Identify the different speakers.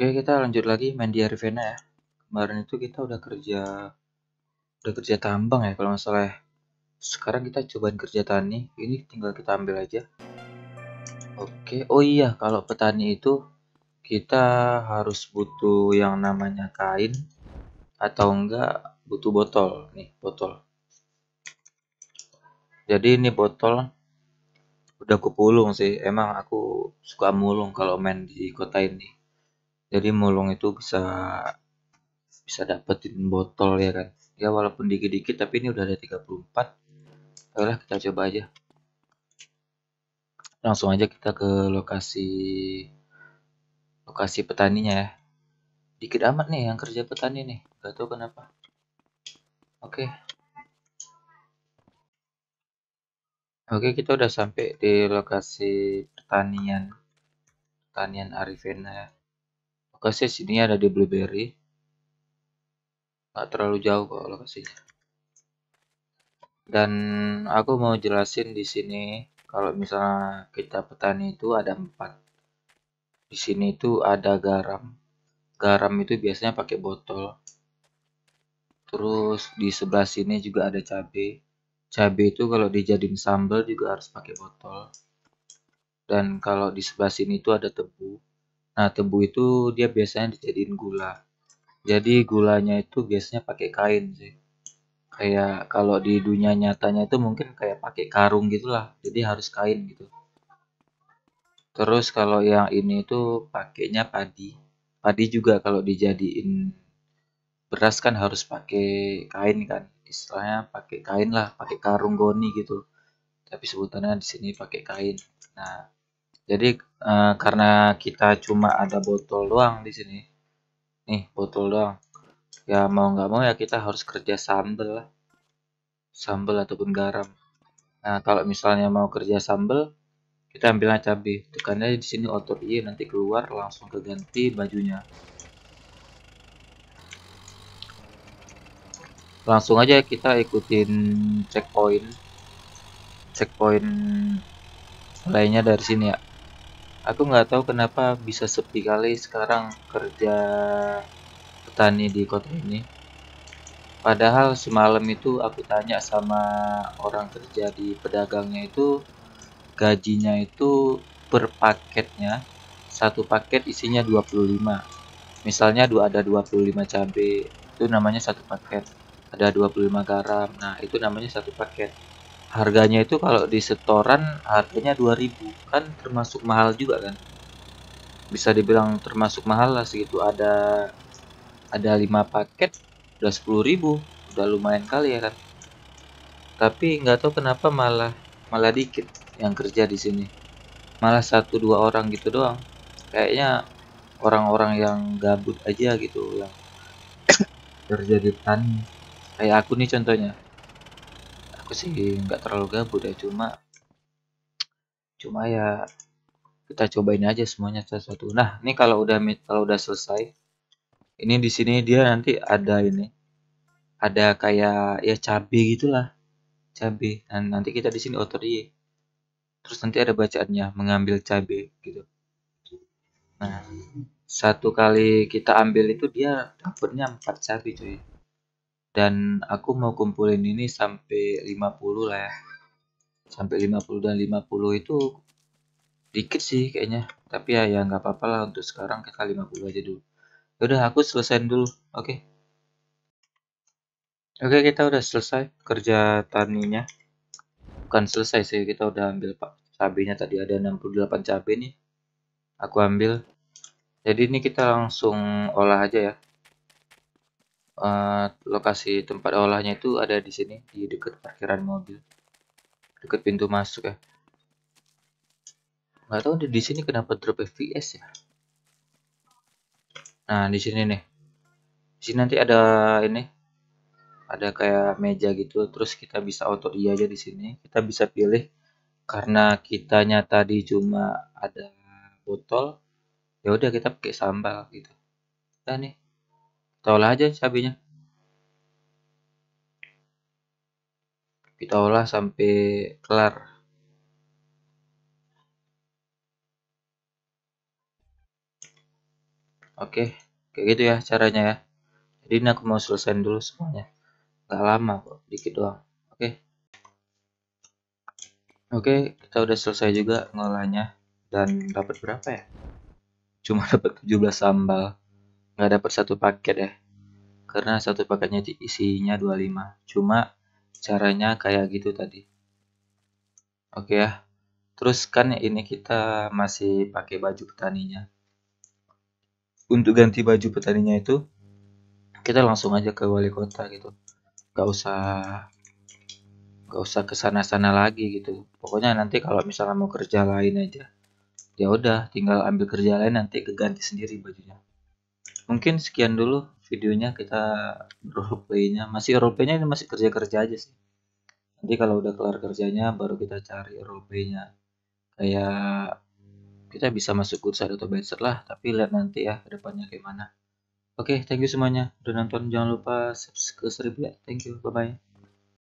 Speaker 1: Oke kita lanjut lagi main di Arvena ya. Kemarin itu kita udah kerja udah kerja tambang ya kalau masalah ya. Sekarang kita coba kerja tani. Ini tinggal kita ambil aja. Oke. Oh iya kalau petani itu kita harus butuh yang namanya kain atau enggak butuh botol nih botol. Jadi ini botol udah kupulung sih. Emang aku suka mulung kalau main di kota ini jadi mulung itu bisa bisa dapetin botol ya kan ya walaupun dikit-dikit tapi ini udah ada 34 oke lah kita coba aja langsung aja kita ke lokasi lokasi petaninya ya dikit amat nih yang kerja petani nih gak tau kenapa oke oke kita udah sampai di lokasi pertanian pertanian Arifena ya lokasi sini ada di blueberry nggak terlalu jauh kok lokasinya dan aku mau jelasin di sini kalau misalnya kita petani itu ada empat di sini itu ada garam garam itu biasanya pakai botol terus di sebelah sini juga ada cabai cabai itu kalau dijadiin sambal juga harus pakai botol dan kalau di sebelah sini itu ada tebu Nah, tebu itu dia biasanya dijadiin gula. Jadi gulanya itu biasanya pakai kain sih. Kayak kalau di dunia nyatanya itu mungkin kayak pakai karung gitulah. Jadi harus kain gitu. Terus kalau yang ini itu pakainya padi. Padi juga kalau dijadiin beras kan harus pakai kain kan. Istilahnya pakai kain lah, pakai karung goni gitu. Tapi sebutannya di sini pakai kain. Nah, jadi e, karena kita cuma ada botol doang di sini nih botol doang ya mau nggak mau ya kita harus kerja sambel lah sambel ataupun garam nah kalau misalnya mau kerja sambel kita ambilnya cabai tekannya di sini otot iya nanti keluar langsung keganti bajunya langsung aja kita ikutin checkpoint checkpoint lainnya dari sini ya aku nggak tahu kenapa bisa sepi kali sekarang kerja petani di kota ini padahal semalam itu aku tanya sama orang kerja di pedagangnya itu gajinya itu per paketnya satu paket isinya 25 misalnya ada 25 cabai itu namanya satu paket ada 25 garam nah itu namanya satu paket harganya itu kalau di setoran harganya 2000 kan termasuk mahal juga kan bisa dibilang termasuk mahal lah segitu ada ada 5 paket udah 10.000 udah lumayan kali ya kan tapi nggak tahu kenapa malah malah dikit yang kerja di sini malah satu dua orang gitu doang kayaknya orang-orang yang gabut aja gitu yang kerja di tani kayak aku nih contohnya aku sih nggak terlalu gabut ya cuma cuma ya kita cobain aja semuanya satu-satu nah ini kalau udah kalau udah selesai ini di sini dia nanti ada ini ada kayak ya cabe gitulah cabe dan nah, nanti kita di sini otori, terus nanti ada bacaannya mengambil cabe gitu nah satu kali kita ambil itu dia dapatnya empat cabe cuy dan aku mau kumpulin ini sampai 50 lah ya sampai 50 dan 50 itu dikit sih kayaknya tapi ya ya nggak apa-apa lah untuk sekarang kita 50 aja dulu ya udah aku selesaiin dulu oke okay. oke okay, kita udah selesai kerja taninya bukan selesai sih kita udah ambil pak cabenya tadi ada 68 cabe nih aku ambil jadi ini kita langsung olah aja ya uh, lokasi tempat olahnya itu ada di sini di dekat parkiran mobil dekat pintu masuk ya nggak tahu di sini kenapa drop fps ya nah di sini nih di sini nanti ada ini ada kayak meja gitu terus kita bisa auto iya aja di sini kita bisa pilih karena kitanya tadi cuma ada botol ya udah kita pakai sambal gitu nah nih kita olah aja cabenya. Kita olah sampai kelar. Oke, kayak gitu ya caranya ya. Jadi ini aku mau selesaiin dulu semuanya. Gak lama kok, dikit doang. Oke. Oke, kita udah selesai juga ngolahnya dan dapat berapa ya? Cuma dapat 17 sambal nggak dapat satu paket ya karena satu paketnya isinya 25 cuma caranya kayak gitu tadi oke ya terus kan ini kita masih pakai baju petaninya untuk ganti baju petaninya itu kita langsung aja ke wali kota gitu nggak usah nggak usah ke sana-sana lagi gitu pokoknya nanti kalau misalnya mau kerja lain aja ya udah tinggal ambil kerja lain nanti keganti sendiri bajunya mungkin sekian dulu videonya kita roleplaynya masih roleplaynya ini masih kerja-kerja aja sih nanti kalau udah kelar kerjanya baru kita cari roleplaynya kayak kita bisa masuk kursa atau badger lah tapi lihat nanti ya kedepannya gimana oke okay, thank you semuanya udah nonton jangan lupa subscribe ya thank you bye bye